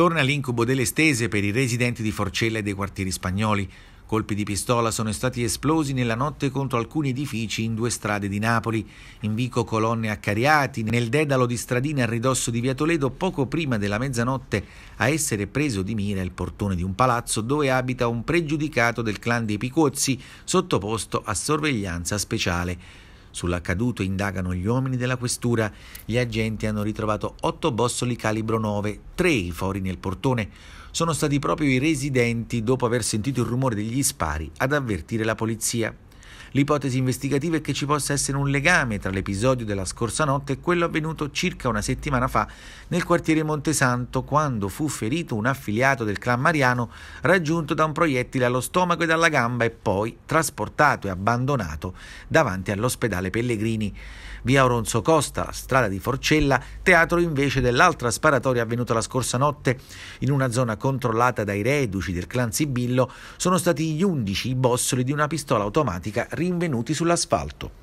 Torna l'incubo delle stese per i residenti di Forcella e dei quartieri spagnoli. Colpi di pistola sono stati esplosi nella notte contro alcuni edifici in due strade di Napoli, in Vico Colonne a Cariati, nel dedalo di stradine a ridosso di Via Toledo, poco prima della mezzanotte, a essere preso di mira il portone di un palazzo dove abita un pregiudicato del clan dei Picozzi, sottoposto a sorveglianza speciale. Sull'accaduto indagano gli uomini della questura. Gli agenti hanno ritrovato otto bossoli calibro 9, tre i fori nel portone. Sono stati proprio i residenti, dopo aver sentito il rumore degli spari, ad avvertire la polizia. L'ipotesi investigativa è che ci possa essere un legame tra l'episodio della scorsa notte e quello avvenuto circa una settimana fa nel quartiere Montesanto, quando fu ferito un affiliato del clan Mariano raggiunto da un proiettile allo stomaco e dalla gamba e poi trasportato e abbandonato davanti all'ospedale Pellegrini. Via Oronzo Costa, strada di Forcella, teatro invece dell'altra sparatoria avvenuta la scorsa notte in una zona controllata dai reduci del clan Sibillo, sono stati gli undici i bossoli di una pistola automatica rinvenuti sull'asfalto.